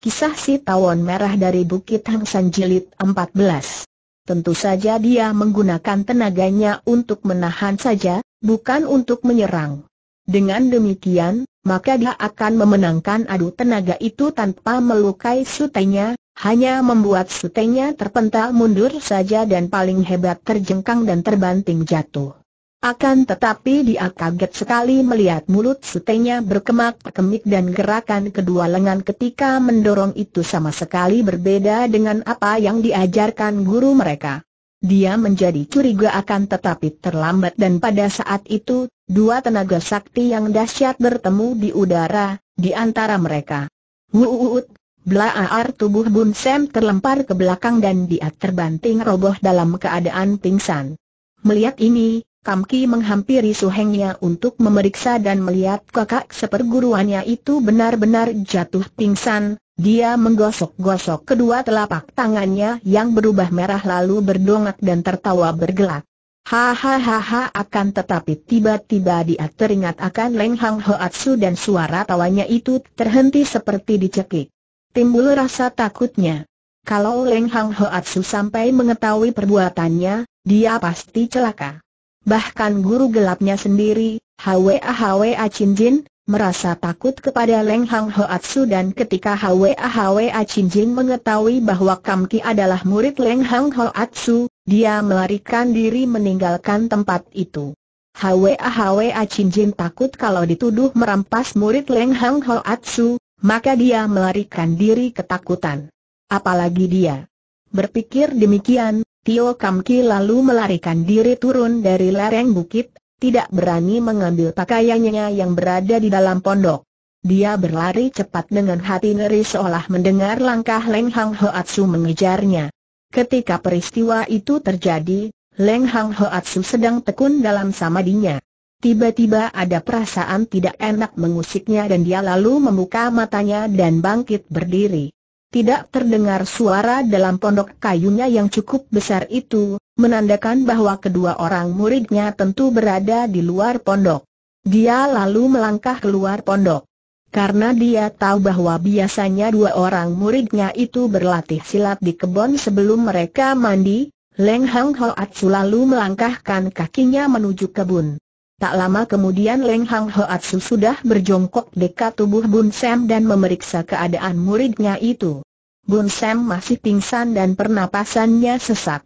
Kisah si tawon merah dari Bukit Hang San Jilid 14. Tentu saja dia menggunakan tenaganya untuk menahan saja, bukan untuk menyerang. Dengan demikian, maka dia akan memenangkan adu tenaga itu tanpa melukai sutenya, hanya membuat sutenya terpental mundur saja dan paling hebat terjengkang dan terbanting jatuh. Akan tetapi dia kaget sekali melihat mulut setenya berkemak-kemik dan gerakan kedua lengan ketika mendorong itu sama sekali berbeda dengan apa yang diajarkan guru mereka. Dia menjadi curiga akan tetapi terlambat dan pada saat itu, dua tenaga sakti yang dahsyat bertemu di udara, di antara mereka. Wuuut, ar tubuh Bun Sam terlempar ke belakang dan dia terbanting roboh dalam keadaan pingsan. Melihat ini, Kamki menghampiri Su suhengnya untuk memeriksa dan melihat kakak seperguruannya itu benar-benar jatuh pingsan, dia menggosok-gosok kedua telapak tangannya yang berubah merah lalu berdongak dan tertawa bergelak. Hahaha akan tetapi tiba-tiba dia teringat akan Leng Hang Hoatsu dan suara tawanya itu terhenti seperti dicekik. Timbul rasa takutnya. Kalau Leng Hang Hoatsu sampai mengetahui perbuatannya, dia pasti celaka. Bahkan guru gelapnya sendiri, Hwa Hwa Chin Jin, merasa takut kepada Leng Hang Hoatsu dan ketika Hwa Hwa Chin Jin mengetahui bahwa Kam Ki adalah murid Leng Hang Hoatsu, dia melarikan diri meninggalkan tempat itu. Hwa Hwa Chin Jin takut kalau dituduh merampas murid Leng Hang Hoatsu, maka dia melarikan diri ketakutan. Apalagi dia berpikir demikian, Tio Kamki lalu melarikan diri turun dari lereng bukit, tidak berani mengambil pakaiannya yang berada di dalam pondok. Dia berlari cepat dengan hati ngeri seolah mendengar langkah Leng Hang Hoatsu mengejarnya. Ketika peristiwa itu terjadi, Leng Hang Hoatsu sedang tekun dalam samadinya. Tiba-tiba ada perasaan tidak enak mengusiknya dan dia lalu membuka matanya dan bangkit berdiri tidak terdengar suara dalam pondok kayunya yang cukup besar itu, menandakan bahwa kedua orang muridnya tentu berada di luar pondok. Dia lalu melangkah keluar pondok. Karena dia tahu bahwa biasanya dua orang muridnya itu berlatih silat di kebun sebelum mereka mandi, Leng Hang Hoat selalu melangkahkan kakinya menuju kebun. Tak lama kemudian Leng Hang Hoatsu sudah berjongkok dekat tubuh Bun Sam dan memeriksa keadaan muridnya itu. Bun Sam masih pingsan dan pernapasannya sesak.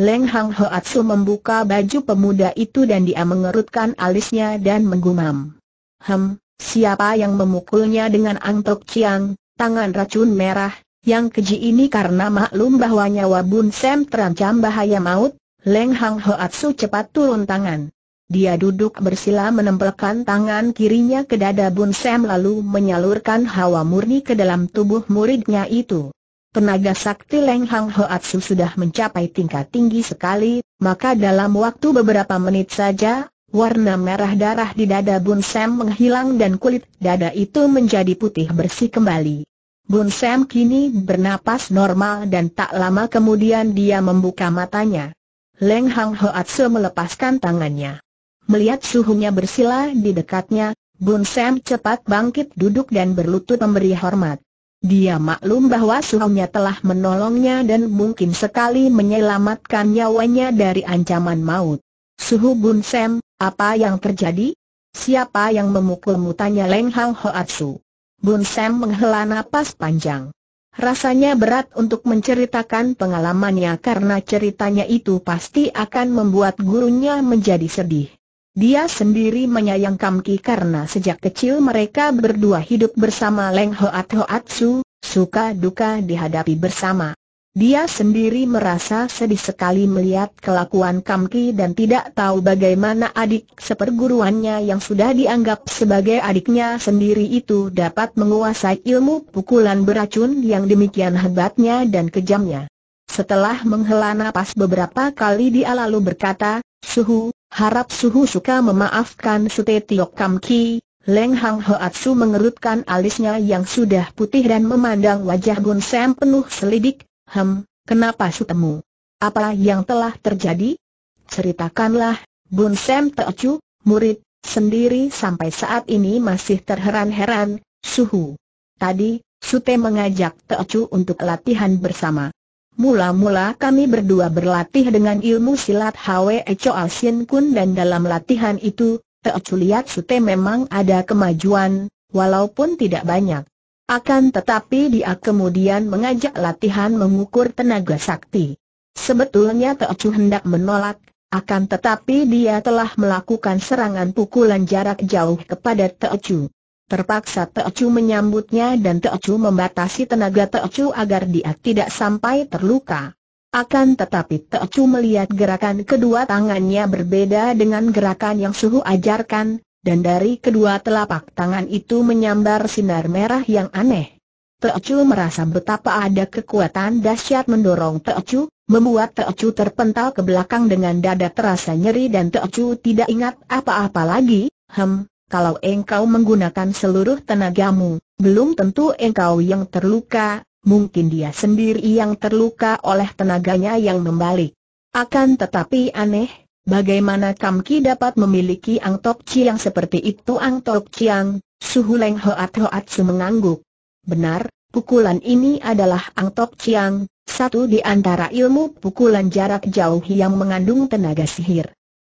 Leng Hang Hoatsu membuka baju pemuda itu dan dia mengerutkan alisnya dan menggumam. Hem, siapa yang memukulnya dengan angtok ciang, tangan racun merah, yang keji ini karena maklum bahwa nyawa Bun Sam terancam bahaya maut, Leng Hang Hoatsu cepat turun tangan. Dia duduk bersila menempelkan tangan kirinya ke dada Bun Sam lalu menyalurkan hawa murni ke dalam tubuh muridnya itu. Tenaga sakti Leng Hang Hoatsu sudah mencapai tingkat tinggi sekali, maka dalam waktu beberapa menit saja, warna merah darah di dada Bun Sam menghilang dan kulit dada itu menjadi putih bersih kembali. Bun Sam kini bernapas normal dan tak lama kemudian dia membuka matanya. Leng Hang Hoatsu melepaskan tangannya. Melihat suhunya bersila di dekatnya, Bun Sam cepat bangkit duduk dan berlutut memberi hormat. Dia maklum bahwa suhunya telah menolongnya dan mungkin sekali menyelamatkan nyawanya dari ancaman maut. Suhu Bun Sam, apa yang terjadi? Siapa yang memukulmu? Tanya Leng Hang Hoatsu. Bun Sam menghela napas panjang. Rasanya berat untuk menceritakan pengalamannya karena ceritanya itu pasti akan membuat gurunya menjadi sedih. Dia sendiri menyayang Ki karena sejak kecil mereka berdua hidup bersama Leng Hoat Hoat Su, suka duka dihadapi bersama. Dia sendiri merasa sedih sekali melihat kelakuan Kamki dan tidak tahu bagaimana adik seperguruannya yang sudah dianggap sebagai adiknya sendiri itu dapat menguasai ilmu pukulan beracun yang demikian hebatnya dan kejamnya. Setelah menghela napas beberapa kali dia lalu berkata, Suhu, Harap Suhu suka memaafkan Sute Tiok Kam Ki, Leng Hang Hoatsu mengerutkan alisnya yang sudah putih dan memandang wajah Gun Sam penuh selidik, Hem, kenapa sutemu? Apa yang telah terjadi? Ceritakanlah, Gun Sam Teocu, murid, sendiri sampai saat ini masih terheran-heran, Suhu. Tadi, Sute mengajak Teocu untuk latihan bersama. Mula-mula kami berdua berlatih dengan ilmu silat Hwe Choa Shin Kun dan dalam latihan itu, Teo Liat Sute memang ada kemajuan, walaupun tidak banyak. Akan tetapi dia kemudian mengajak latihan mengukur tenaga sakti. Sebetulnya Teo Chu hendak menolak, akan tetapi dia telah melakukan serangan pukulan jarak jauh kepada Teo Chu. Terpaksa Teocu menyambutnya dan Teocu membatasi tenaga Teocu agar dia tidak sampai terluka. Akan tetapi Teocu melihat gerakan kedua tangannya berbeda dengan gerakan yang suhu ajarkan, dan dari kedua telapak tangan itu menyambar sinar merah yang aneh. Teocu merasa betapa ada kekuatan dahsyat mendorong Teocu, membuat Teocu terpental ke belakang dengan dada terasa nyeri dan Teocu tidak ingat apa-apa lagi, hem, kalau engkau menggunakan seluruh tenagamu, belum tentu engkau yang terluka, mungkin dia sendiri yang terluka oleh tenaganya yang membalik. Akan tetapi aneh, bagaimana Kamki dapat memiliki Ang Tok Chiang seperti itu Ang Tok Chiang, Suhu Leng Hoat Hoat Su mengangguk. Benar, pukulan ini adalah Ang Tok Chiang, satu di antara ilmu pukulan jarak jauh yang mengandung tenaga sihir.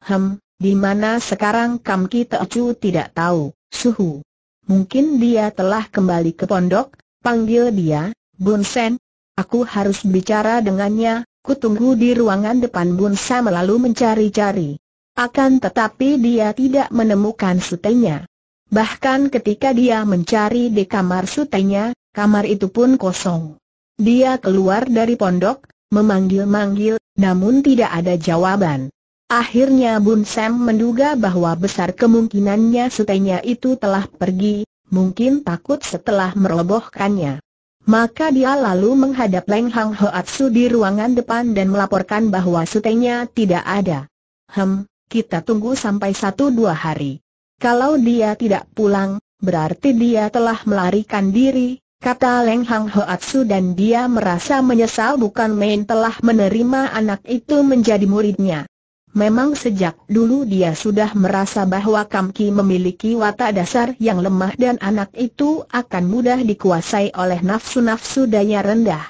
Hem, di mana sekarang Kam Teocu tidak tahu, suhu. Mungkin dia telah kembali ke pondok, panggil dia, Bun Sen. Aku harus bicara dengannya, ku tunggu di ruangan depan Bun Sen lalu mencari-cari. Akan tetapi dia tidak menemukan sutenya. Bahkan ketika dia mencari di kamar sutenya, kamar itu pun kosong. Dia keluar dari pondok, memanggil-manggil, namun tidak ada jawaban. Akhirnya Bun Sam menduga bahwa besar kemungkinannya setenya itu telah pergi, mungkin takut setelah merobohkannya. Maka dia lalu menghadap Leng Hang Hoatsu di ruangan depan dan melaporkan bahwa setenya tidak ada. Hem, kita tunggu sampai satu dua hari. Kalau dia tidak pulang, berarti dia telah melarikan diri, kata Leng Hang Hoatsu dan dia merasa menyesal bukan main telah menerima anak itu menjadi muridnya. Memang sejak dulu dia sudah merasa bahwa Kamki memiliki watak dasar yang lemah dan anak itu akan mudah dikuasai oleh nafsu-nafsu daya rendah.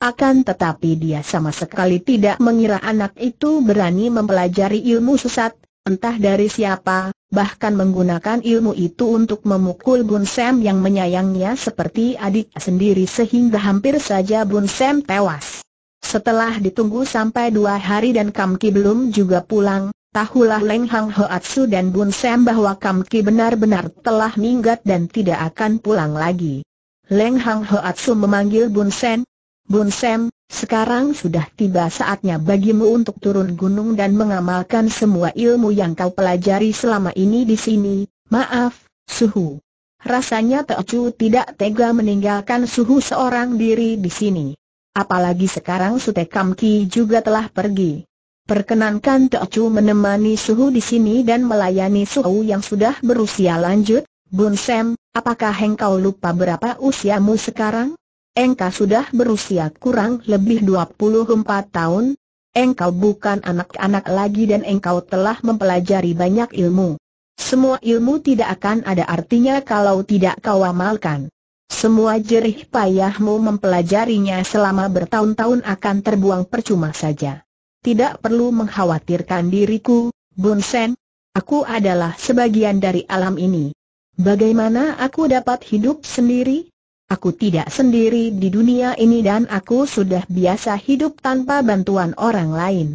Akan tetapi dia sama sekali tidak mengira anak itu berani mempelajari ilmu sesat, entah dari siapa, bahkan menggunakan ilmu itu untuk memukul Bun Sam yang menyayangnya seperti adik sendiri sehingga hampir saja Bun Sam tewas. Setelah ditunggu sampai dua hari dan Kam Ki belum juga pulang, tahulah Leng Hang Hoatsu dan Bun Sam bahwa Kam Ki benar-benar telah minggat dan tidak akan pulang lagi. Leng Hang Hoatsu memanggil Bun Sam, Bun Sam, sekarang sudah tiba saatnya bagimu untuk turun gunung dan mengamalkan semua ilmu yang kau pelajari selama ini di sini, maaf, suhu. Rasanya Teocu tidak tega meninggalkan suhu seorang diri di sini. Apalagi sekarang Kam Ki juga telah pergi. Perkenankan Chu menemani Suhu di sini dan melayani Suhu yang sudah berusia lanjut, Bun Sam, apakah engkau lupa berapa usiamu sekarang? Engkau sudah berusia kurang lebih 24 tahun. Engkau bukan anak-anak lagi dan engkau telah mempelajari banyak ilmu. Semua ilmu tidak akan ada artinya kalau tidak kau amalkan. Semua jerih payahmu mempelajarinya selama bertahun-tahun akan terbuang percuma saja. Tidak perlu mengkhawatirkan diriku, Bun Sen. Aku adalah sebagian dari alam ini. Bagaimana aku dapat hidup sendiri? Aku tidak sendiri di dunia ini dan aku sudah biasa hidup tanpa bantuan orang lain.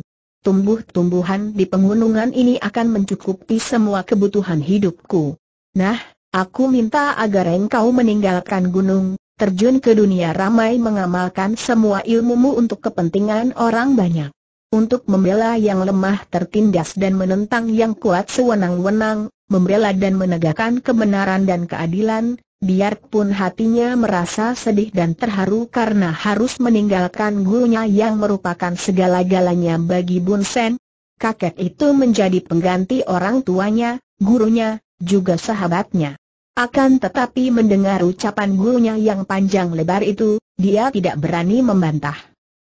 Tumbuh-tumbuhan di pegunungan ini akan mencukupi semua kebutuhan hidupku. Nah, Aku minta agar engkau meninggalkan gunung, terjun ke dunia ramai mengamalkan semua ilmumu untuk kepentingan orang banyak. Untuk membela yang lemah tertindas dan menentang yang kuat sewenang-wenang, membela dan menegakkan kebenaran dan keadilan, biarpun hatinya merasa sedih dan terharu karena harus meninggalkan gurunya yang merupakan segala-galanya bagi Bun Sen. Kakek itu menjadi pengganti orang tuanya, gurunya, juga sahabatnya. Akan tetapi mendengar ucapan gurunya yang panjang lebar itu, dia tidak berani membantah.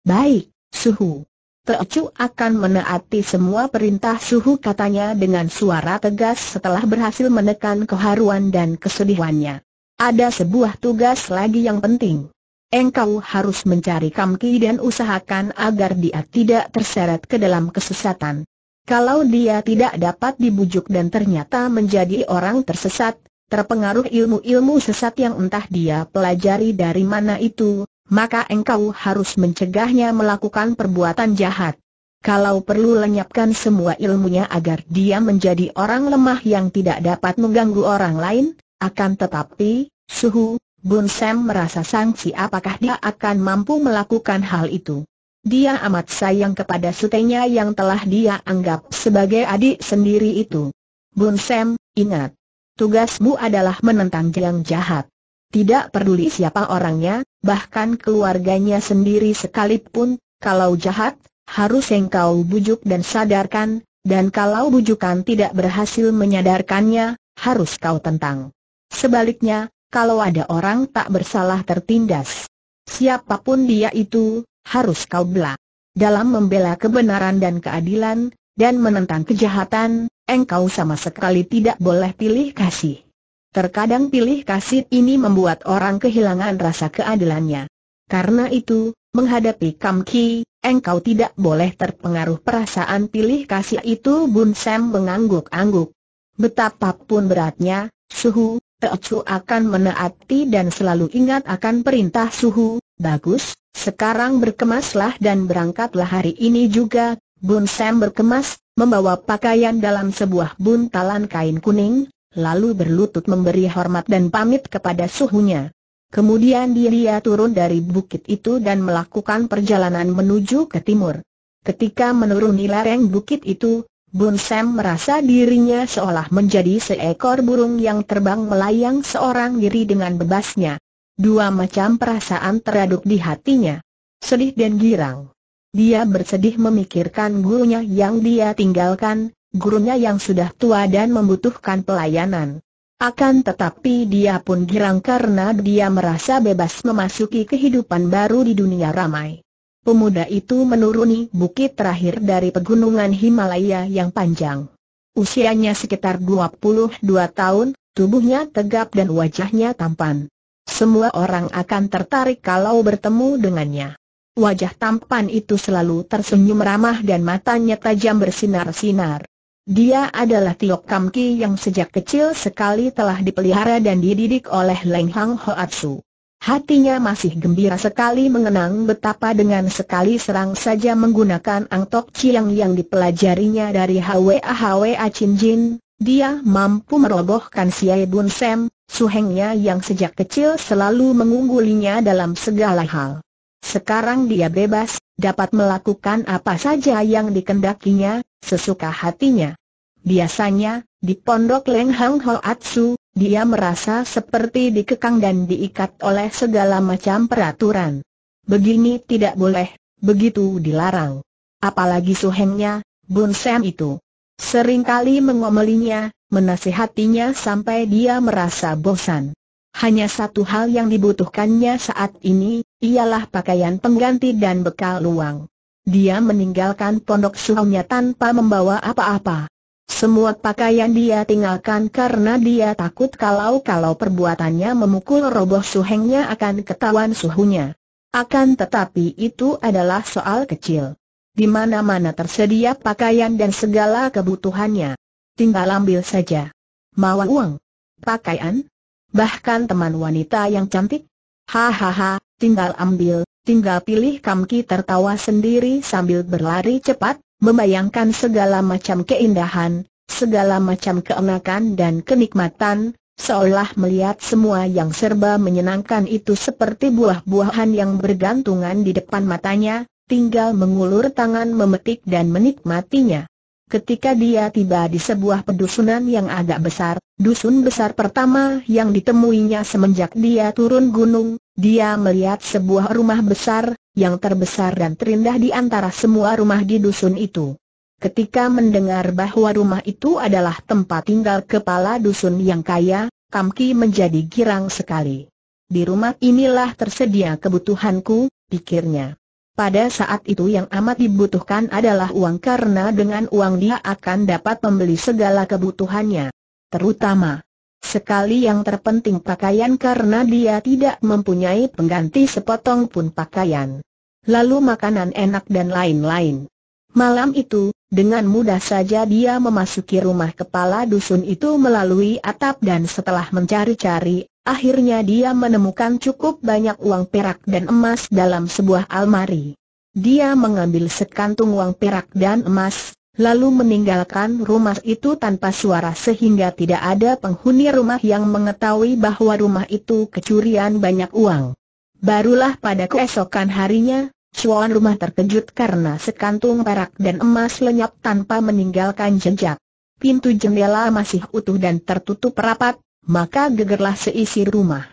Baik, suhu. Teocu akan menaati semua perintah suhu katanya dengan suara tegas setelah berhasil menekan keharuan dan kesedihannya. Ada sebuah tugas lagi yang penting. Engkau harus mencari Kamki dan usahakan agar dia tidak terseret ke dalam kesesatan. Kalau dia tidak dapat dibujuk dan ternyata menjadi orang tersesat, terpengaruh ilmu-ilmu sesat yang entah dia pelajari dari mana itu, maka engkau harus mencegahnya melakukan perbuatan jahat. Kalau perlu lenyapkan semua ilmunya agar dia menjadi orang lemah yang tidak dapat mengganggu orang lain, akan tetapi, suhu, Bun Sam merasa sangsi apakah dia akan mampu melakukan hal itu. Dia amat sayang kepada sutenya yang telah dia anggap sebagai adik sendiri itu. Bun Sam, ingat, tugasmu adalah menentang yang jahat. Tidak peduli siapa orangnya, bahkan keluarganya sendiri sekalipun, kalau jahat, harus engkau bujuk dan sadarkan, dan kalau bujukan tidak berhasil menyadarkannya, harus kau tentang. Sebaliknya, kalau ada orang tak bersalah tertindas, siapapun dia itu, harus kau bela. Dalam membela kebenaran dan keadilan, dan menentang kejahatan, engkau sama sekali tidak boleh pilih kasih. Terkadang pilih kasih ini membuat orang kehilangan rasa keadilannya. Karena itu, menghadapi Kam Ki, engkau tidak boleh terpengaruh perasaan pilih kasih itu Bun Sam mengangguk-angguk. Betapapun beratnya, suhu, Teocu akan menaati dan selalu ingat akan perintah suhu, bagus, sekarang berkemaslah dan berangkatlah hari ini juga, Bun Sam berkemas, membawa pakaian dalam sebuah buntalan kain kuning, lalu berlutut memberi hormat dan pamit kepada suhunya. Kemudian dia turun dari bukit itu dan melakukan perjalanan menuju ke timur. Ketika menuruni lereng bukit itu, Bun Sam merasa dirinya seolah menjadi seekor burung yang terbang melayang seorang diri dengan bebasnya. Dua macam perasaan teraduk di hatinya. Sedih dan girang. Dia bersedih memikirkan gurunya yang dia tinggalkan, gurunya yang sudah tua dan membutuhkan pelayanan. Akan tetapi dia pun girang karena dia merasa bebas memasuki kehidupan baru di dunia ramai. Pemuda itu menuruni bukit terakhir dari pegunungan Himalaya yang panjang. Usianya sekitar 22 tahun, tubuhnya tegap dan wajahnya tampan. Semua orang akan tertarik kalau bertemu dengannya. Wajah tampan itu selalu tersenyum ramah dan matanya tajam bersinar-sinar. Dia adalah Tiok Kam Ki yang sejak kecil sekali telah dipelihara dan dididik oleh Leng Hang Hoatsu. Hatinya masih gembira sekali mengenang betapa dengan sekali serang saja menggunakan ang Tok Chiang yang dipelajarinya dari HWA HWA Chin Jin, dia mampu merobohkan Ai Bun Sam, suhengnya yang sejak kecil selalu mengunggulinya dalam segala hal. Sekarang dia bebas, dapat melakukan apa saja yang dikendakinya, sesuka hatinya. Biasanya, di pondok Leng Hang Atsu, dia merasa seperti dikekang dan diikat oleh segala macam peraturan. Begini tidak boleh, begitu dilarang. Apalagi suhengnya, Bun Sam itu. Seringkali mengomelinya, menasihatinya sampai dia merasa bosan. Hanya satu hal yang dibutuhkannya saat ini, ialah pakaian pengganti dan bekal luang. Dia meninggalkan pondok suhunya tanpa membawa apa-apa. Semua pakaian dia tinggalkan karena dia takut kalau-kalau perbuatannya memukul roboh suhengnya akan ketahuan suhunya. Akan tetapi itu adalah soal kecil. Di mana-mana tersedia pakaian dan segala kebutuhannya. Tinggal ambil saja. Mau uang? Pakaian? Bahkan teman wanita yang cantik? Hahaha, tinggal ambil, tinggal pilih Kamki tertawa sendiri sambil berlari cepat, membayangkan segala macam keindahan, segala macam keenakan dan kenikmatan, seolah melihat semua yang serba menyenangkan itu seperti buah-buahan yang bergantungan di depan matanya, tinggal mengulur tangan memetik dan menikmatinya. Ketika dia tiba di sebuah pedusunan yang agak besar, dusun besar pertama yang ditemuinya semenjak dia turun gunung, dia melihat sebuah rumah besar, yang terbesar dan terindah di antara semua rumah di dusun itu. Ketika mendengar bahwa rumah itu adalah tempat tinggal kepala dusun yang kaya, Kamki menjadi girang sekali. Di rumah inilah tersedia kebutuhanku, pikirnya. Pada saat itu yang amat dibutuhkan adalah uang karena dengan uang dia akan dapat membeli segala kebutuhannya. Terutama, sekali yang terpenting pakaian karena dia tidak mempunyai pengganti sepotong pun pakaian. Lalu makanan enak dan lain-lain. Malam itu, dengan mudah saja dia memasuki rumah kepala dusun itu melalui atap dan setelah mencari-cari, Akhirnya dia menemukan cukup banyak uang perak dan emas dalam sebuah almari. Dia mengambil sekantung uang perak dan emas, lalu meninggalkan rumah itu tanpa suara sehingga tidak ada penghuni rumah yang mengetahui bahwa rumah itu kecurian banyak uang. Barulah pada keesokan harinya, Suan rumah terkejut karena sekantung perak dan emas lenyap tanpa meninggalkan jejak. Pintu jendela masih utuh dan tertutup rapat, maka gegerlah seisi rumah.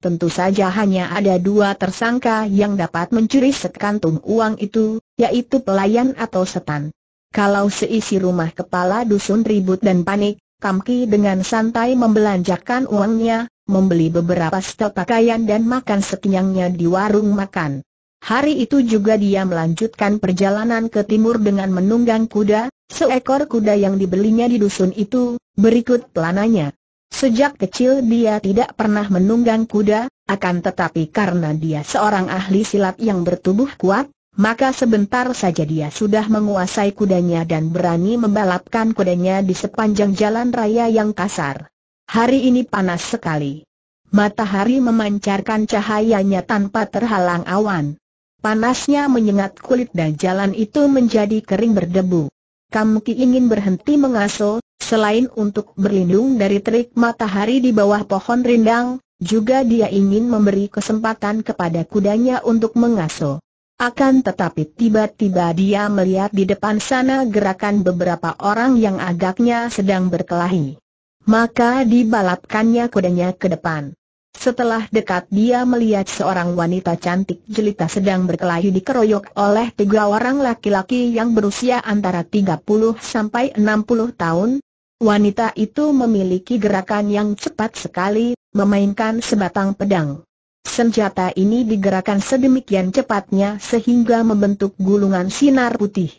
Tentu saja hanya ada dua tersangka yang dapat mencuri sekantung uang itu, yaitu pelayan atau setan. Kalau seisi rumah kepala dusun ribut dan panik, Kamki dengan santai membelanjakan uangnya, membeli beberapa setel pakaian dan makan sekenyangnya di warung makan. Hari itu juga dia melanjutkan perjalanan ke timur dengan menunggang kuda, seekor kuda yang dibelinya di dusun itu, berikut pelananya. Sejak kecil dia tidak pernah menunggang kuda, akan tetapi karena dia seorang ahli silat yang bertubuh kuat, maka sebentar saja dia sudah menguasai kudanya dan berani membalapkan kudanya di sepanjang jalan raya yang kasar. Hari ini panas sekali. Matahari memancarkan cahayanya tanpa terhalang awan. Panasnya menyengat kulit dan jalan itu menjadi kering berdebu kamu Ki ingin berhenti mengasuh, selain untuk berlindung dari terik matahari di bawah pohon rindang, juga dia ingin memberi kesempatan kepada kudanya untuk mengasuh. Akan tetapi tiba-tiba dia melihat di depan sana gerakan beberapa orang yang agaknya sedang berkelahi. Maka dibalapkannya kudanya ke depan. Setelah dekat dia melihat seorang wanita cantik jelita sedang berkelahi dikeroyok oleh tiga orang laki-laki yang berusia antara 30 sampai 60 tahun. Wanita itu memiliki gerakan yang cepat sekali, memainkan sebatang pedang. Senjata ini digerakkan sedemikian cepatnya sehingga membentuk gulungan sinar putih.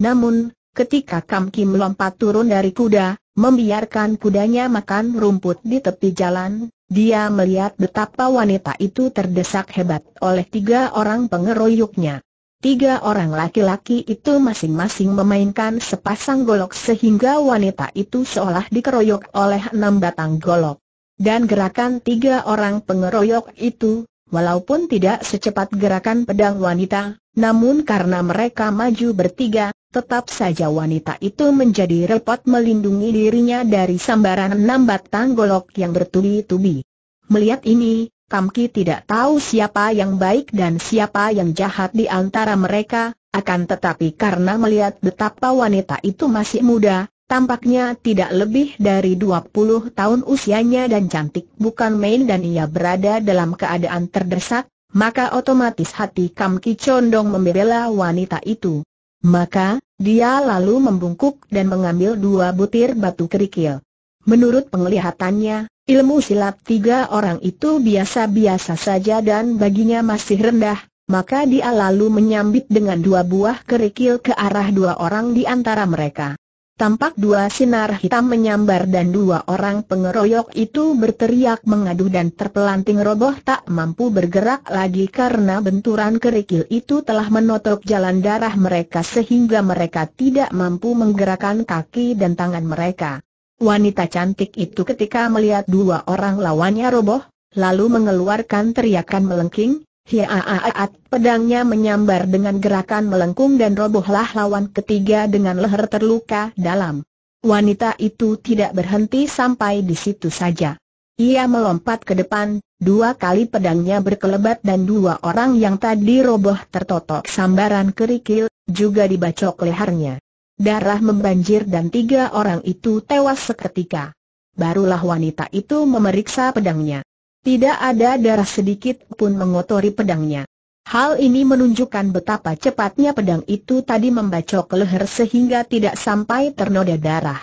Namun, ketika Kam Kim lompat turun dari kuda, membiarkan kudanya makan rumput di tepi jalan, dia melihat betapa wanita itu terdesak hebat oleh tiga orang pengeroyoknya. Tiga orang laki-laki itu masing-masing memainkan sepasang golok sehingga wanita itu seolah dikeroyok oleh enam batang golok. Dan gerakan tiga orang pengeroyok itu, walaupun tidak secepat gerakan pedang wanita, namun karena mereka maju bertiga, Tetap saja wanita itu menjadi repot melindungi dirinya dari sambaran enam batang golok yang bertubi-tubi. Melihat ini, Kamki tidak tahu siapa yang baik dan siapa yang jahat di antara mereka, akan tetapi karena melihat betapa wanita itu masih muda, tampaknya tidak lebih dari 20 tahun usianya dan cantik bukan main dan ia berada dalam keadaan terdesak, maka otomatis hati Kamki condong membela wanita itu. Maka, dia lalu membungkuk dan mengambil dua butir batu kerikil. Menurut penglihatannya, ilmu silat tiga orang itu biasa-biasa saja dan baginya masih rendah, maka dia lalu menyambit dengan dua buah kerikil ke arah dua orang di antara mereka. Tampak dua sinar hitam menyambar dan dua orang pengeroyok itu berteriak mengadu dan terpelanting roboh tak mampu bergerak lagi karena benturan kerikil itu telah menotok jalan darah mereka sehingga mereka tidak mampu menggerakkan kaki dan tangan mereka. Wanita cantik itu ketika melihat dua orang lawannya roboh, lalu mengeluarkan teriakan melengking, Hiaaat, pedangnya menyambar dengan gerakan melengkung dan robohlah lawan ketiga dengan leher terluka dalam. Wanita itu tidak berhenti sampai di situ saja. Ia melompat ke depan, dua kali pedangnya berkelebat dan dua orang yang tadi roboh tertotok sambaran kerikil, juga dibacok lehernya. Darah membanjir dan tiga orang itu tewas seketika. Barulah wanita itu memeriksa pedangnya. Tidak ada darah sedikit pun mengotori pedangnya. Hal ini menunjukkan betapa cepatnya pedang itu tadi membacok leher sehingga tidak sampai ternoda darah.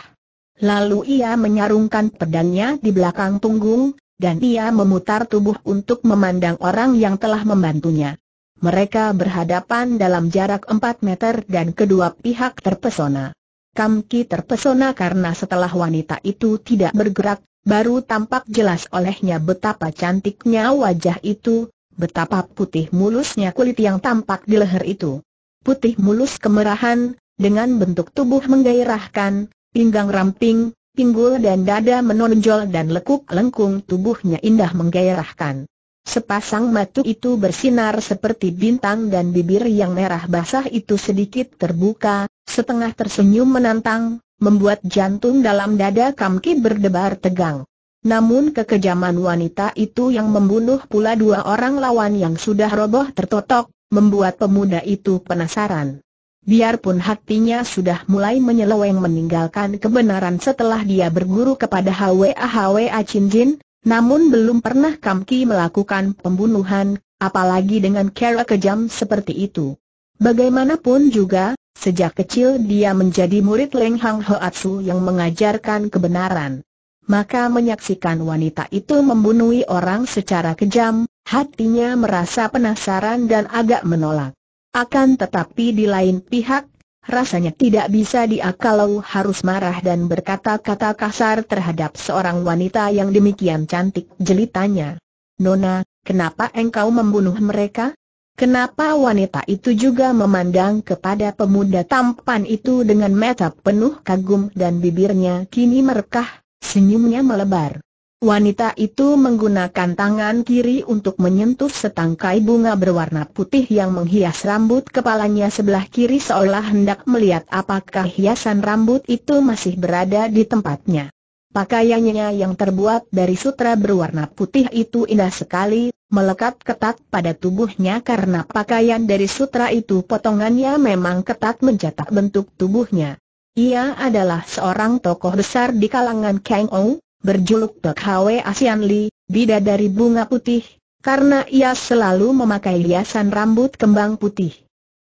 Lalu ia menyarungkan pedangnya di belakang punggung, dan ia memutar tubuh untuk memandang orang yang telah membantunya. Mereka berhadapan dalam jarak 4 meter dan kedua pihak terpesona. Kamki terpesona karena setelah wanita itu tidak bergerak, baru tampak jelas olehnya betapa cantiknya wajah itu, betapa putih mulusnya kulit yang tampak di leher itu. Putih mulus kemerahan, dengan bentuk tubuh menggairahkan, pinggang ramping, pinggul dan dada menonjol dan lekuk lengkung tubuhnya indah menggairahkan. Sepasang mata itu bersinar seperti bintang dan bibir yang merah basah itu sedikit terbuka, setengah tersenyum menantang, membuat jantung dalam dada Kamki berdebar tegang. Namun kekejaman wanita itu yang membunuh pula dua orang lawan yang sudah roboh tertotok, membuat pemuda itu penasaran. Biarpun hatinya sudah mulai menyeleweng meninggalkan kebenaran setelah dia berguru kepada HWA HWA Jin, namun belum pernah Kamki melakukan pembunuhan, apalagi dengan cara kejam seperti itu. Bagaimanapun juga, Sejak kecil dia menjadi murid Leng Hang Hoatsu yang mengajarkan kebenaran. Maka menyaksikan wanita itu membunuh orang secara kejam, hatinya merasa penasaran dan agak menolak. Akan tetapi di lain pihak, rasanya tidak bisa diakalau harus marah dan berkata-kata kasar terhadap seorang wanita yang demikian cantik jelitanya. Nona, kenapa engkau membunuh mereka? Kenapa wanita itu juga memandang kepada pemuda tampan itu dengan mata penuh kagum dan bibirnya kini merekah, senyumnya melebar. Wanita itu menggunakan tangan kiri untuk menyentuh setangkai bunga berwarna putih yang menghias rambut kepalanya sebelah kiri seolah hendak melihat apakah hiasan rambut itu masih berada di tempatnya. Pakaiannya yang terbuat dari sutra berwarna putih itu indah sekali, melekat ketat pada tubuhnya karena pakaian dari sutra itu potongannya memang ketat mencetak bentuk tubuhnya. Ia adalah seorang tokoh besar di kalangan Kang Ong, berjuluk Tok Hwe Asian Li, bidadari bunga putih, karena ia selalu memakai hiasan rambut kembang putih.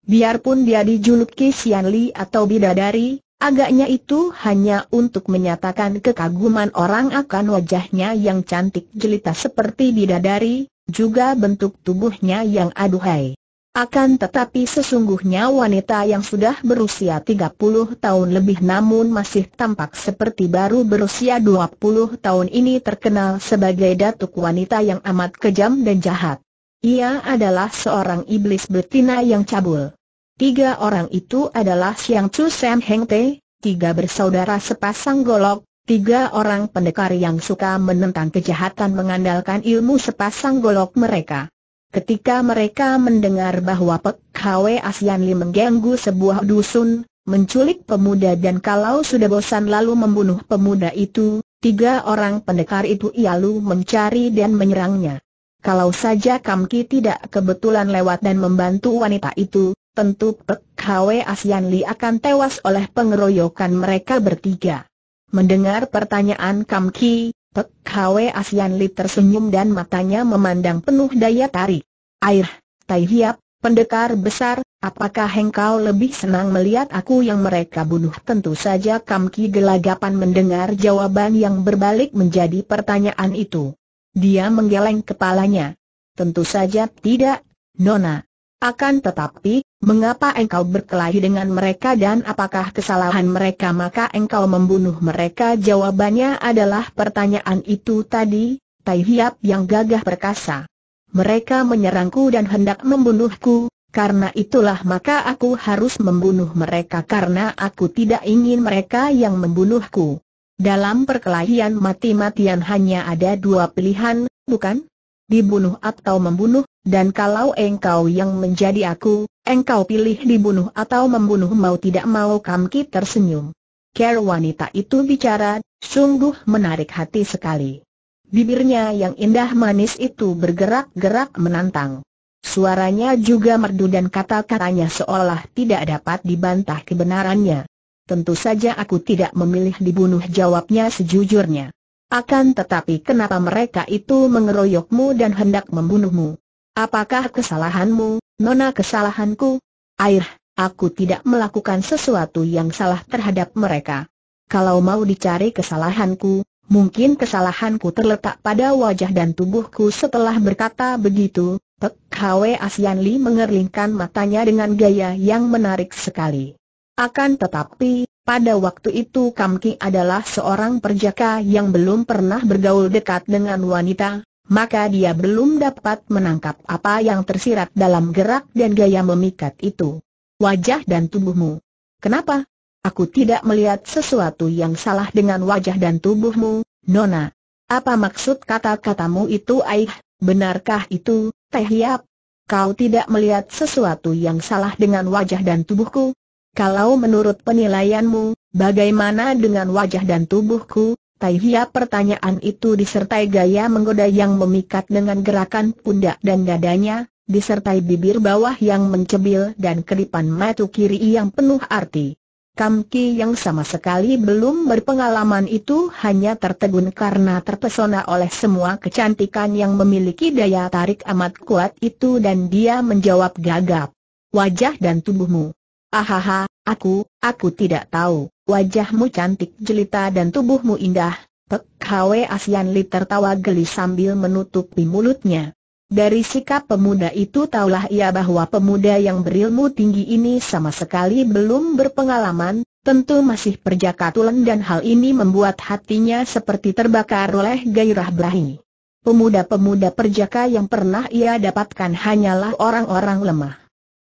Biarpun dia dijuluki Sian Li atau bidadari, Agaknya itu hanya untuk menyatakan kekaguman orang akan wajahnya yang cantik jelita seperti bidadari, juga bentuk tubuhnya yang aduhai. Akan tetapi sesungguhnya wanita yang sudah berusia 30 tahun lebih namun masih tampak seperti baru berusia 20 tahun ini terkenal sebagai datuk wanita yang amat kejam dan jahat. Ia adalah seorang iblis betina yang cabul. Tiga orang itu adalah Siang Chu Sam Heng Te, tiga bersaudara sepasang golok, tiga orang pendekar yang suka menentang kejahatan mengandalkan ilmu sepasang golok mereka. Ketika mereka mendengar bahwa Pek Kwe Asian Li mengganggu sebuah dusun, menculik pemuda dan kalau sudah bosan lalu membunuh pemuda itu, tiga orang pendekar itu lalu mencari dan menyerangnya. Kalau saja Kamki tidak kebetulan lewat dan membantu wanita itu, tentu Pek Hwe Asian Li akan tewas oleh pengeroyokan mereka bertiga. Mendengar pertanyaan Kam Ki, Pek Hwe Asian Li tersenyum dan matanya memandang penuh daya tarik. Air, Tai Hiap, pendekar besar, apakah engkau lebih senang melihat aku yang mereka bunuh? Tentu saja Kam Ki gelagapan mendengar jawaban yang berbalik menjadi pertanyaan itu. Dia menggeleng kepalanya. Tentu saja tidak, Nona. Akan tetapi, mengapa engkau berkelahi dengan mereka dan apakah kesalahan mereka maka engkau membunuh mereka? Jawabannya adalah pertanyaan itu tadi, Tai Hiap yang gagah perkasa. Mereka menyerangku dan hendak membunuhku, karena itulah maka aku harus membunuh mereka karena aku tidak ingin mereka yang membunuhku. Dalam perkelahian mati-matian hanya ada dua pilihan, bukan? Dibunuh atau membunuh, dan kalau engkau yang menjadi aku, engkau pilih dibunuh atau membunuh mau tidak mau Kamki tersenyum. Care wanita itu bicara, sungguh menarik hati sekali. Bibirnya yang indah manis itu bergerak-gerak menantang. Suaranya juga merdu dan kata-katanya seolah tidak dapat dibantah kebenarannya. Tentu saja aku tidak memilih dibunuh jawabnya sejujurnya. Akan tetapi kenapa mereka itu mengeroyokmu dan hendak membunuhmu? Apakah kesalahanmu, Nona kesalahanku? Air, aku tidak melakukan sesuatu yang salah terhadap mereka. Kalau mau dicari kesalahanku, mungkin kesalahanku terletak pada wajah dan tubuhku setelah berkata begitu. Pek Hwe Asian Li mengerlingkan matanya dengan gaya yang menarik sekali. Akan tetapi, pada waktu itu Kam Ki adalah seorang perjaka yang belum pernah bergaul dekat dengan wanita, maka dia belum dapat menangkap apa yang tersirat dalam gerak dan gaya memikat itu. Wajah dan tubuhmu. Kenapa? Aku tidak melihat sesuatu yang salah dengan wajah dan tubuhmu, Nona. Apa maksud kata-katamu itu Aih, benarkah itu, Teh Yap? Kau tidak melihat sesuatu yang salah dengan wajah dan tubuhku? Kalau menurut penilaianmu, bagaimana dengan wajah dan tubuhku, Tai Hia pertanyaan itu disertai gaya menggoda yang memikat dengan gerakan pundak dan dadanya, disertai bibir bawah yang mencebil dan kedipan mata kiri yang penuh arti. Kam Ki yang sama sekali belum berpengalaman itu hanya tertegun karena terpesona oleh semua kecantikan yang memiliki daya tarik amat kuat itu dan dia menjawab gagap. Wajah dan tubuhmu. Ahaha, aku, aku tidak tahu. Wajahmu cantik jelita dan tubuhmu indah. Pek Hwe Asian Li tertawa geli sambil menutupi mulutnya. Dari sikap pemuda itu taulah ia bahwa pemuda yang berilmu tinggi ini sama sekali belum berpengalaman, tentu masih perjaka tulen dan hal ini membuat hatinya seperti terbakar oleh gairah berahi. Pemuda-pemuda perjaka yang pernah ia dapatkan hanyalah orang-orang lemah.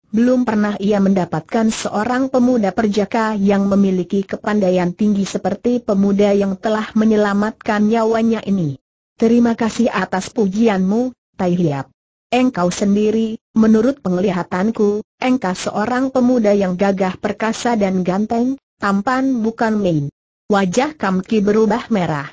Belum pernah ia mendapatkan seorang pemuda perjaka yang memiliki kepandaian tinggi seperti pemuda yang telah menyelamatkan nyawanya ini. Terima kasih atas pujianmu, Tai Hiap. Engkau sendiri, menurut penglihatanku, engkau seorang pemuda yang gagah perkasa dan ganteng, tampan bukan main. Wajah Kamki berubah merah.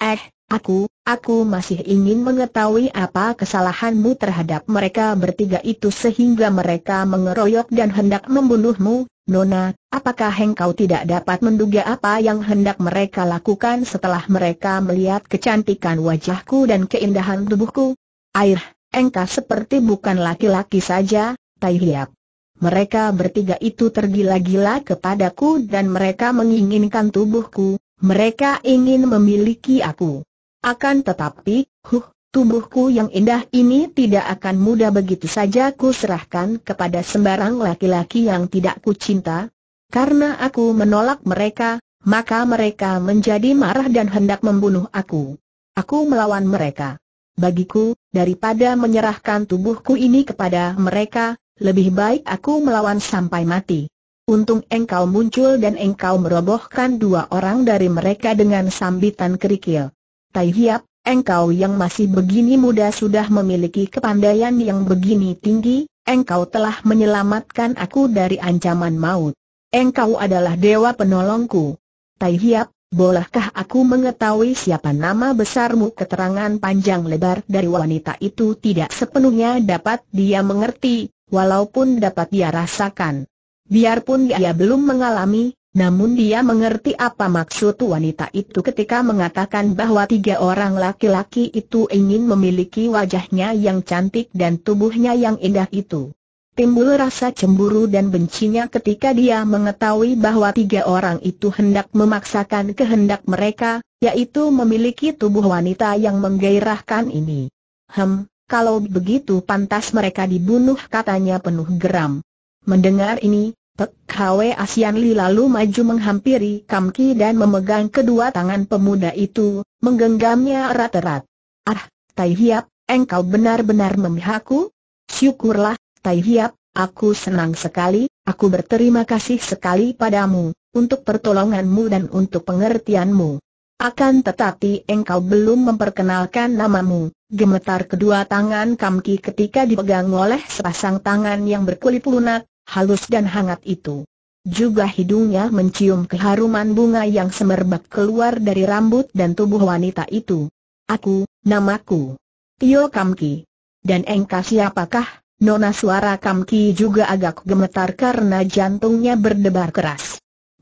Eh, aku, Aku masih ingin mengetahui apa kesalahanmu terhadap mereka bertiga itu sehingga mereka mengeroyok dan hendak membunuhmu, Nona, apakah engkau tidak dapat menduga apa yang hendak mereka lakukan setelah mereka melihat kecantikan wajahku dan keindahan tubuhku? Air, engkau seperti bukan laki-laki saja, Tai Hiap. Mereka bertiga itu tergila-gila kepadaku dan mereka menginginkan tubuhku, mereka ingin memiliki aku. Akan tetapi, huh, tubuhku yang indah ini tidak akan mudah begitu saja ku serahkan kepada sembarang laki-laki yang tidak ku cinta. Karena aku menolak mereka, maka mereka menjadi marah dan hendak membunuh aku. Aku melawan mereka. Bagiku, daripada menyerahkan tubuhku ini kepada mereka, lebih baik aku melawan sampai mati. Untung engkau muncul dan engkau merobohkan dua orang dari mereka dengan sambitan kerikil. Tai Hiap, engkau yang masih begini muda sudah memiliki kepandaian yang begini tinggi, engkau telah menyelamatkan aku dari ancaman maut. Engkau adalah dewa penolongku. Tai Hiap, bolehkah aku mengetahui siapa nama besarmu? Keterangan panjang lebar dari wanita itu tidak sepenuhnya dapat dia mengerti, walaupun dapat dia rasakan. Biarpun dia belum mengalami, namun dia mengerti apa maksud wanita itu ketika mengatakan bahwa tiga orang laki-laki itu ingin memiliki wajahnya yang cantik dan tubuhnya yang indah itu. Timbul rasa cemburu dan bencinya ketika dia mengetahui bahwa tiga orang itu hendak memaksakan kehendak mereka, yaitu memiliki tubuh wanita yang menggairahkan ini. Hem, kalau begitu pantas mereka dibunuh katanya penuh geram. Mendengar ini, Pek Hwe Asian Li lalu maju menghampiri Kam Ki dan memegang kedua tangan pemuda itu, menggenggamnya erat-erat. Ah, Tai Hiap, engkau benar-benar memihakku? Syukurlah, Tai Hiap, aku senang sekali, aku berterima kasih sekali padamu, untuk pertolonganmu dan untuk pengertianmu. Akan tetapi engkau belum memperkenalkan namamu, gemetar kedua tangan Kamki ketika dipegang oleh sepasang tangan yang berkulit lunak, halus dan hangat itu. Juga hidungnya mencium keharuman bunga yang semerbak keluar dari rambut dan tubuh wanita itu. Aku, namaku. Tio Kamki. Dan engkau siapakah? Nona suara Kamki juga agak gemetar karena jantungnya berdebar keras.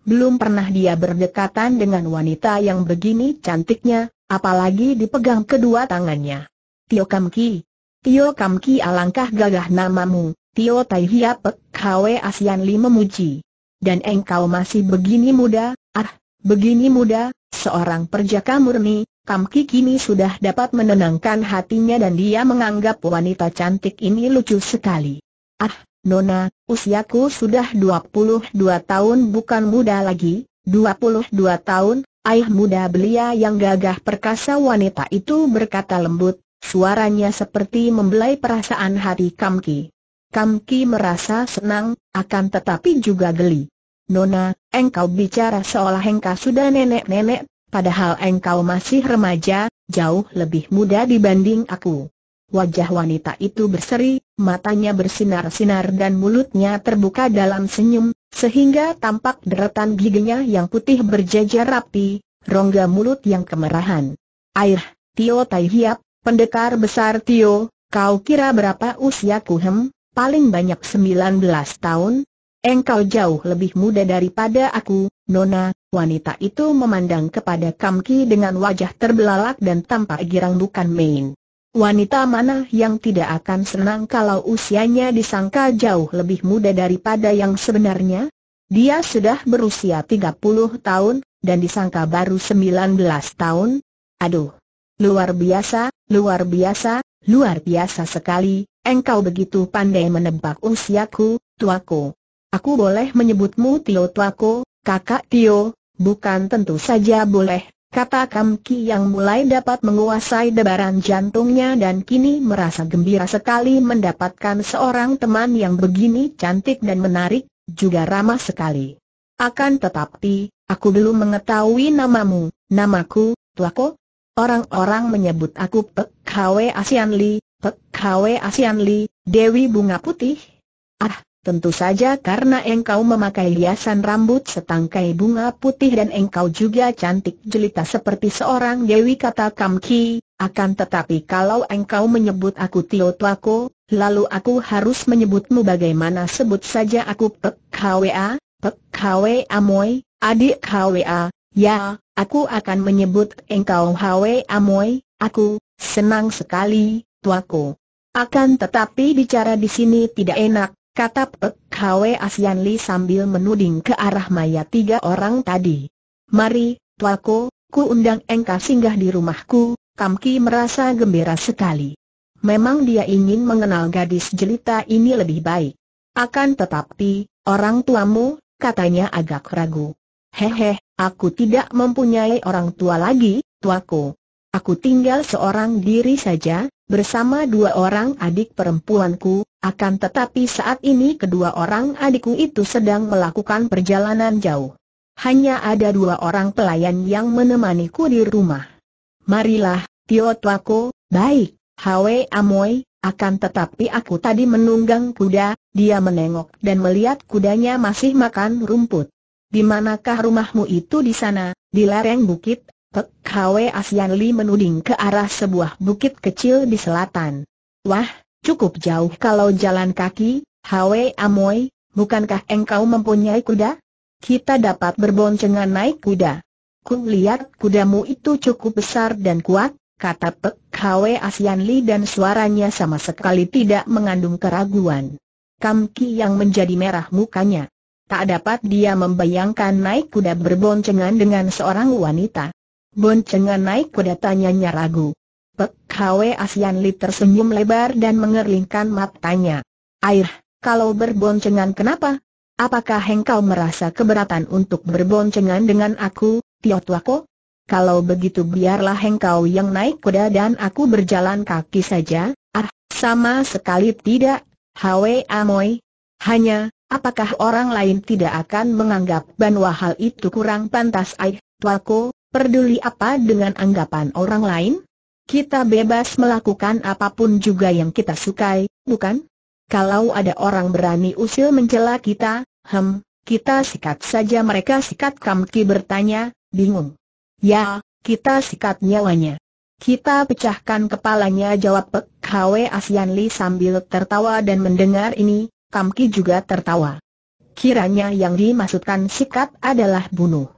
Belum pernah dia berdekatan dengan wanita yang begini cantiknya, apalagi dipegang kedua tangannya. Tio Kamki. Tio Kamki alangkah gagah namamu, Tio Tai Hiapek Kwe Asian Li memuji. Dan engkau masih begini muda, ah, begini muda, seorang perjaka murni, Kamki kini sudah dapat menenangkan hatinya dan dia menganggap wanita cantik ini lucu sekali. Ah, Nona, usiaku sudah 22 tahun bukan muda lagi, 22 tahun, ayah muda belia yang gagah perkasa wanita itu berkata lembut, suaranya seperti membelai perasaan hati Kamki. Kam Ki merasa senang, akan tetapi juga geli. Nona, engkau bicara seolah engkau sudah nenek-nenek, padahal engkau masih remaja, jauh lebih muda dibanding aku. Wajah wanita itu berseri, matanya bersinar-sinar dan mulutnya terbuka dalam senyum, sehingga tampak deretan giginya yang putih berjejer rapi, rongga mulut yang kemerahan. Air, Tio Tai Hiap, pendekar besar Tio, kau kira berapa usiaku hem? paling banyak 19 tahun, engkau jauh lebih muda daripada aku, Nona, wanita itu memandang kepada Kamki dengan wajah terbelalak dan tampak girang bukan main. Wanita mana yang tidak akan senang kalau usianya disangka jauh lebih muda daripada yang sebenarnya? Dia sudah berusia 30 tahun, dan disangka baru 19 tahun? Aduh! Luar biasa, luar biasa, luar biasa sekali, Engkau begitu pandai menebak usiaku, tuaku. Aku boleh menyebutmu Tio tuaku, kakak Tio, bukan tentu saja boleh, kata Kamki yang mulai dapat menguasai debaran jantungnya dan kini merasa gembira sekali mendapatkan seorang teman yang begini cantik dan menarik, juga ramah sekali. Akan tetapi, aku belum mengetahui namamu, namaku, tuaku. Orang-orang menyebut aku Pek Hwe Asian Li, Pek Hwe Asian Li, Dewi Bunga Putih? Ah, tentu saja karena engkau memakai hiasan rambut setangkai bunga putih dan engkau juga cantik jelita seperti seorang Dewi kata Kam Ki, akan tetapi kalau engkau menyebut aku Tio Tuako, lalu aku harus menyebutmu bagaimana sebut saja aku Pek Hwa, Pek A Amoy, adik A, ya, aku akan menyebut engkau Hwa Moy. aku, senang sekali, tuaku. Akan tetapi bicara di sini tidak enak, kata Pek Hwe Asian Li sambil menuding ke arah mayat tiga orang tadi. Mari, tuaku, ku undang engkau singgah di rumahku, Kamki merasa gembira sekali. Memang dia ingin mengenal gadis jelita ini lebih baik. Akan tetapi, orang tuamu, katanya agak ragu. Hehe, aku tidak mempunyai orang tua lagi, tuaku. Aku tinggal seorang diri saja, bersama dua orang adik perempuanku, akan tetapi saat ini kedua orang adikku itu sedang melakukan perjalanan jauh. Hanya ada dua orang pelayan yang menemaniku di rumah. Marilah, Tio Tuako, baik, Hwe Amoy, akan tetapi aku tadi menunggang kuda, dia menengok dan melihat kudanya masih makan rumput. Di manakah rumahmu itu di sana, di lereng bukit, Pek Kwe Asian Li menuding ke arah sebuah bukit kecil di selatan. Wah, cukup jauh kalau jalan kaki, Hwe Amoy, bukankah engkau mempunyai kuda? Kita dapat berboncengan naik kuda. Ku lihat kudamu itu cukup besar dan kuat, kata Pek Kwe Asian Li dan suaranya sama sekali tidak mengandung keraguan. Kam Ki yang menjadi merah mukanya. Tak dapat dia membayangkan naik kuda berboncengan dengan seorang wanita. Boncengan naik kuda tanyanya ragu. Pek Hwe Asian Li tersenyum lebar dan mengerlingkan matanya. Air, kalau berboncengan kenapa? Apakah hengkau merasa keberatan untuk berboncengan dengan aku, Tio Tuako? Kalau begitu biarlah hengkau yang naik kuda dan aku berjalan kaki saja, ah, sama sekali tidak, Hwe Amoy. Hanya, apakah orang lain tidak akan menganggap bahwa hal itu kurang pantas, Aih, Tuako, Peduli apa dengan anggapan orang lain? Kita bebas melakukan apapun juga yang kita sukai, bukan? Kalau ada orang berani usil mencela kita, hem, kita sikat saja mereka sikat Kamki bertanya, bingung. Ya, kita sikat nyawanya. Kita pecahkan kepalanya jawab Pek Hwe Asian Li sambil tertawa dan mendengar ini, Kamki juga tertawa. Kiranya yang dimaksudkan sikat adalah bunuh.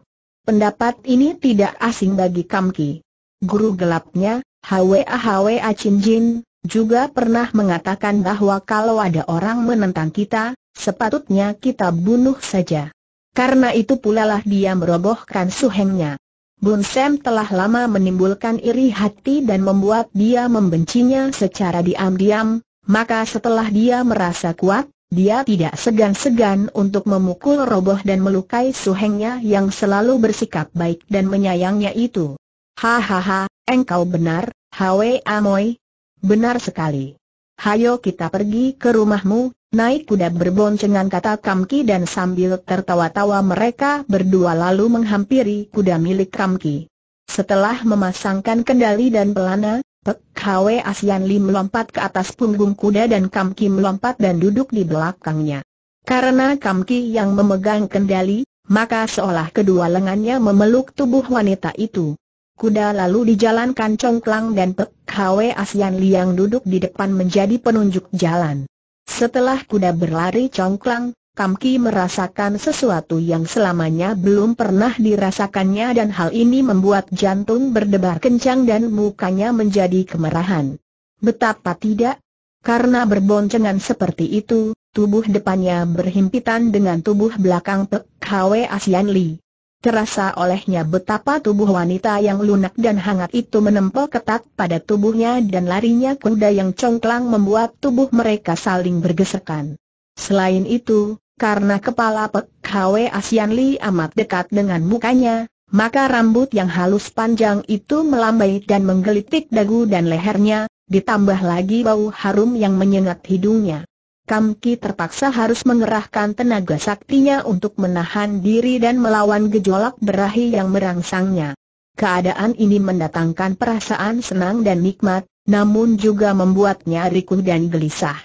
Pendapat ini tidak asing bagi Kamki. Guru gelapnya, Hwa Hwa Chin Jin, juga pernah mengatakan bahwa kalau ada orang menentang kita, sepatutnya kita bunuh saja. Karena itu pula lah dia merobohkan suhengnya. Bun Sam telah lama menimbulkan iri hati dan membuat dia membencinya secara diam-diam, maka setelah dia merasa kuat, dia tidak segan-segan untuk memukul roboh dan melukai suhengnya yang selalu bersikap baik dan menyayangnya itu. Hahaha, engkau benar, Hwe Amoy. Benar sekali. Hayo kita pergi ke rumahmu, naik kuda berboncengan kata Kamki dan sambil tertawa-tawa mereka berdua lalu menghampiri kuda milik Kamki. Setelah memasangkan kendali dan pelana, Pek Hwe Asian Lim melompat ke atas punggung kuda dan Kam Ki melompat dan duduk di belakangnya. Karena Kam Ki yang memegang kendali, maka seolah kedua lengannya memeluk tubuh wanita itu. Kuda lalu dijalankan congklang dan Pek Hwe Asian Li yang duduk di depan menjadi penunjuk jalan. Setelah kuda berlari congklang, Kamki merasakan sesuatu yang selamanya belum pernah dirasakannya dan hal ini membuat jantung berdebar kencang dan mukanya menjadi kemerahan. Betapa tidak? Karena berboncengan seperti itu, tubuh depannya berhimpitan dengan tubuh belakang Pek Hwe Asian Li. Terasa olehnya betapa tubuh wanita yang lunak dan hangat itu menempel ketat pada tubuhnya dan larinya kuda yang congklang membuat tubuh mereka saling bergesekan. Selain itu, karena kepala Pek Hwe Asian Li amat dekat dengan mukanya, maka rambut yang halus panjang itu melambai dan menggelitik dagu dan lehernya, ditambah lagi bau harum yang menyengat hidungnya. Kamki terpaksa harus mengerahkan tenaga saktinya untuk menahan diri dan melawan gejolak berahi yang merangsangnya. Keadaan ini mendatangkan perasaan senang dan nikmat, namun juga membuatnya rikuh dan gelisah.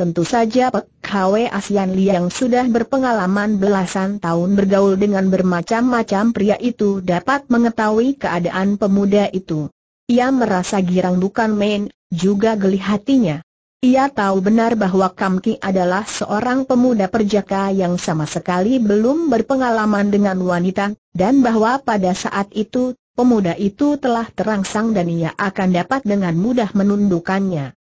Tentu saja Pek Hwe Asian Liang sudah berpengalaman belasan tahun bergaul dengan bermacam-macam pria itu dapat mengetahui keadaan pemuda itu. Ia merasa girang bukan main, juga geli hatinya. Ia tahu benar bahwa Kam Ki adalah seorang pemuda perjaka yang sama sekali belum berpengalaman dengan wanita, dan bahwa pada saat itu, pemuda itu telah terangsang dan ia akan dapat dengan mudah menundukannya.